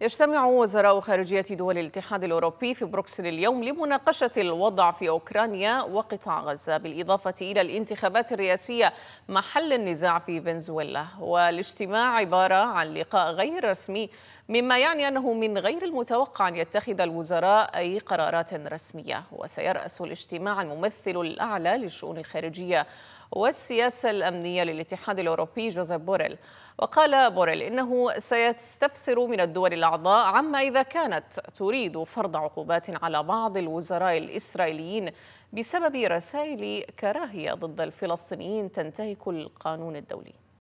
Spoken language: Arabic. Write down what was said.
يجتمع وزراء خارجية دول الاتحاد الأوروبي في بروكسل اليوم لمناقشة الوضع في أوكرانيا وقطاع غزة بالإضافة إلى الانتخابات الرئاسية محل النزاع في فنزويلا والاجتماع عبارة عن لقاء غير رسمي مما يعني أنه من غير المتوقع أن يتخذ الوزراء أي قرارات رسمية وسيرأس الاجتماع الممثل الأعلى للشؤون الخارجية والسياسة الأمنية للاتحاد الأوروبي جوزيف بوريل وقال بوريل إنه سيستفسر من الدول الأعضاء عما إذا كانت تريد فرض عقوبات على بعض الوزراء الإسرائيليين بسبب رسائل كراهية ضد الفلسطينيين تنتهك القانون الدولي